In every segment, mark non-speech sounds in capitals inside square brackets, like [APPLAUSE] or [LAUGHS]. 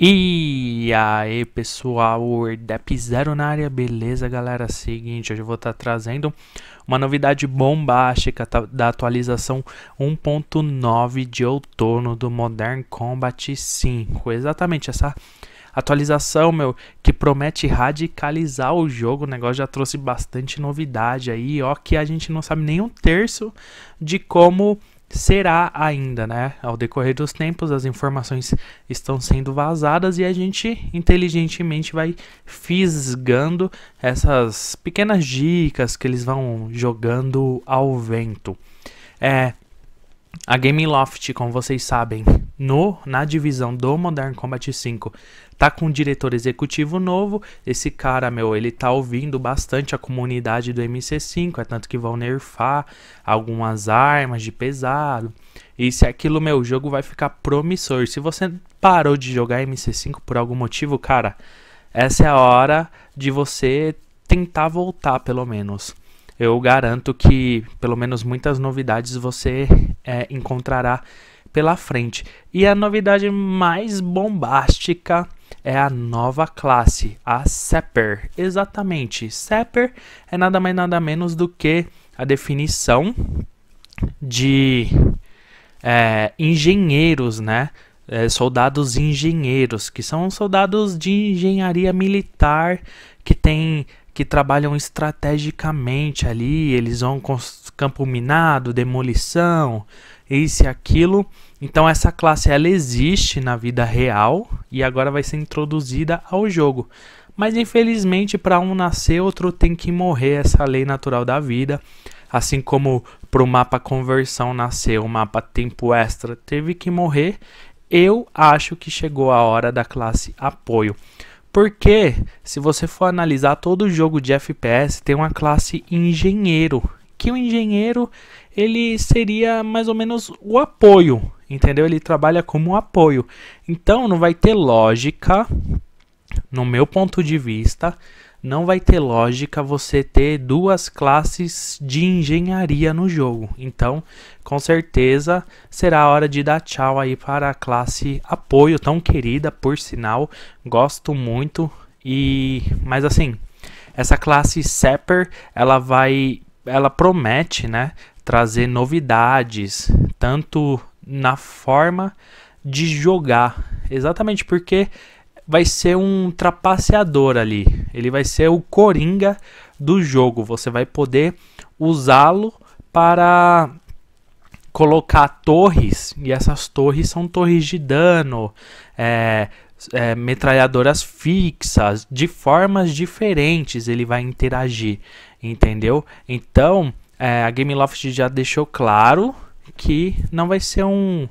E aí pessoal, Depzero na área, beleza galera? Seguinte, hoje eu vou estar tá trazendo uma novidade bombástica tá, da atualização 1.9 de outono do Modern Combat 5. Exatamente essa atualização, meu, que promete radicalizar o jogo. O negócio já trouxe bastante novidade aí, ó, que a gente não sabe nem um terço de como será ainda, né? Ao decorrer dos tempos, as informações estão sendo vazadas e a gente inteligentemente vai fisgando essas pequenas dicas que eles vão jogando ao vento. É, a Game Loft, como vocês sabem, no na divisão do Modern Combat 5, tá com um diretor executivo novo. Esse cara, meu, ele tá ouvindo bastante a comunidade do MC5, é tanto que vão nerfar algumas armas de pesado. isso é aquilo, meu, o jogo vai ficar promissor. Se você parou de jogar MC5 por algum motivo, cara, essa é a hora de você tentar voltar, pelo menos. Eu garanto que, pelo menos, muitas novidades você é, encontrará pela frente. E a novidade mais bombástica é a nova classe, a SEPER. Exatamente, SEPER é nada mais nada menos do que a definição de é, engenheiros, né? É, soldados engenheiros, que são soldados de engenharia militar que tem que trabalham estrategicamente ali, eles vão com campo minado, demolição, isso e aquilo. Então essa classe ela existe na vida real e agora vai ser introduzida ao jogo. Mas infelizmente para um nascer, outro tem que morrer, essa lei natural da vida. Assim como para o mapa conversão nascer, o mapa tempo extra teve que morrer, eu acho que chegou a hora da classe apoio. Porque, se você for analisar todo jogo de FPS, tem uma classe engenheiro, que o engenheiro ele seria mais ou menos o apoio, entendeu? Ele trabalha como apoio. Então não vai ter lógica, no meu ponto de vista, não vai ter lógica você ter duas classes de engenharia no jogo. Então, com certeza, será a hora de dar tchau aí para a classe apoio, tão querida, por sinal, gosto muito. E mas assim, essa classe Sepper, ela vai ela promete, né, trazer novidades, tanto na forma de jogar, exatamente porque vai ser um trapaceador ali. Ele vai ser o coringa do jogo. Você vai poder usá-lo para colocar torres. E essas torres são torres de dano, é, é, metralhadoras fixas, de formas diferentes. Ele vai interagir, entendeu? Então é, a Game Loft já deixou claro que não vai ser um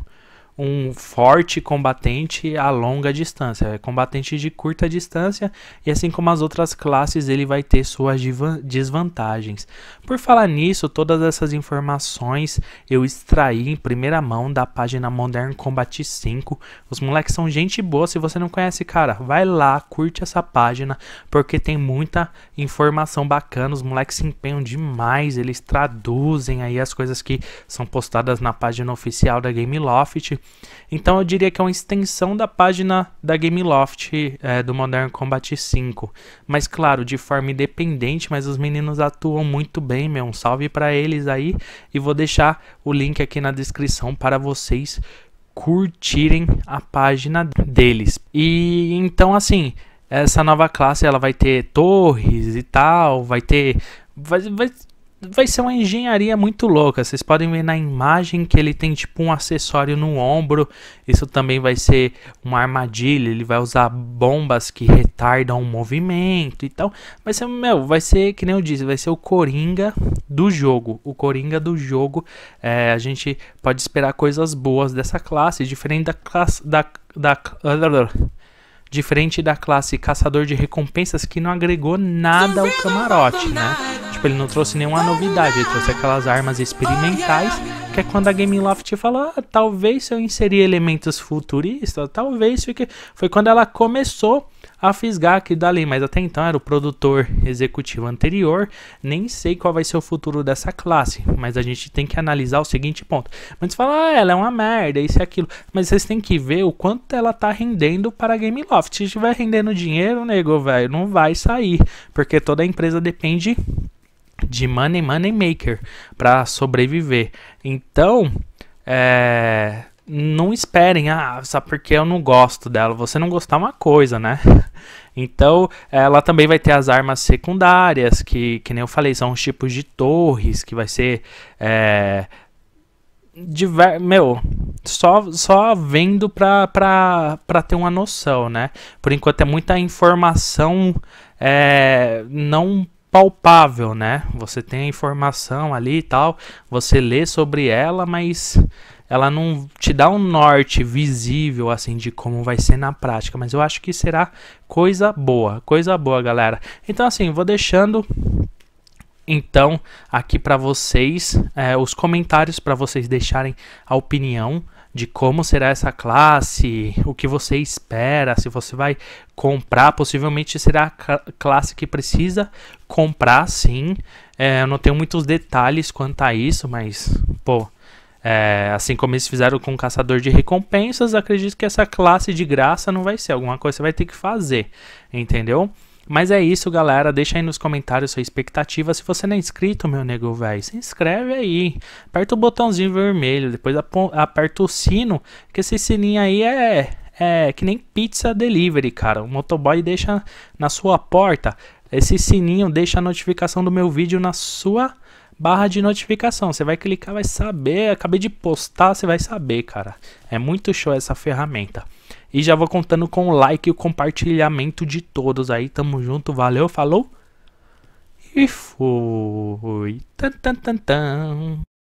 um forte combatente a longa distância, é combatente de curta distância e assim como as outras classes ele vai ter suas desvantagens. Por falar nisso, todas essas informações eu extraí em primeira mão da página Modern Combat 5. Os moleques são gente boa, se você não conhece, cara, vai lá, curte essa página porque tem muita informação bacana, os moleques se empenham demais, eles traduzem aí as coisas que são postadas na página oficial da Game Loft. Então eu diria que é uma extensão da página da Gameloft é, do Modern Combat 5. Mas claro, de forma independente, mas os meninos atuam muito bem, meu. Um salve para eles aí. E vou deixar o link aqui na descrição para vocês curtirem a página deles. E então assim, essa nova classe ela vai ter torres e tal, vai ter vai, vai vai ser uma engenharia muito louca. Vocês podem ver na imagem que ele tem tipo um acessório no ombro. Isso também vai ser uma armadilha. Ele vai usar bombas que retardam o movimento e tal. Vai ser, meu, vai ser, que nem eu disse, vai ser o Coringa do jogo. O Coringa do jogo. É, a gente pode esperar coisas boas dessa classe, diferente da classe. da, da, da Diferente da classe Caçador de Recompensas, que não agregou nada ao camarote, né? Tipo, ele não trouxe nenhuma novidade, ele trouxe aquelas armas experimentais, que é quando a Game Loft falou, ah, talvez se eu inserir elementos futuristas, talvez fique... Foi quando ela começou a fisgar aqui dali, mas até então era o produtor executivo anterior, nem sei qual vai ser o futuro dessa classe, mas a gente tem que analisar o seguinte ponto. Mas fala, ah, ela é uma merda, isso e aquilo, mas vocês têm que ver o quanto ela tá rendendo para a Game Loft. Se estiver rendendo dinheiro, nego, velho, não vai sair, porque toda empresa depende de money money maker para sobreviver. Então, é, não esperem, ah, só porque eu não gosto dela. Você não gostar é uma coisa, né? [LAUGHS] Então, ela também vai ter as armas secundárias, que, que nem eu falei, são os tipos de torres, que vai ser. É, diver... Meu, só, só vendo pra, pra, pra ter uma noção, né? Por enquanto é muita informação é, não palpável, né? Você tem a informação ali e tal, você lê sobre ela, mas ela não te dá um norte visível assim de como vai ser na prática, mas eu acho que será coisa boa, coisa boa, galera. Então assim, vou deixando então aqui para vocês é, os comentários para vocês deixarem a opinião de como será essa classe, o que você espera, se você vai comprar, possivelmente será a classe que precisa comprar, sim. É, eu não tenho muitos detalhes quanto a isso, mas, pô, é, assim como eles fizeram com o caçador de recompensas, acredito que essa classe de graça não vai ser alguma coisa você vai ter que fazer, entendeu? Mas é isso, galera. Deixa aí nos comentários sua expectativa. Se você não é inscrito, meu nego, velho, se inscreve aí. Aperta o botãozinho vermelho, depois aperta o sino, que esse sininho aí é, é que nem pizza delivery, cara. O motoboy deixa na sua porta. Esse sininho deixa a notificação do meu vídeo na sua barra de notificação. Você vai clicar, vai saber. Acabei de postar, você vai saber, cara. É muito show essa ferramenta. E já vou contando com o like e o compartilhamento de todos aí. Tamo junto, valeu, falou. E foi. Tan, tan, tan, tan.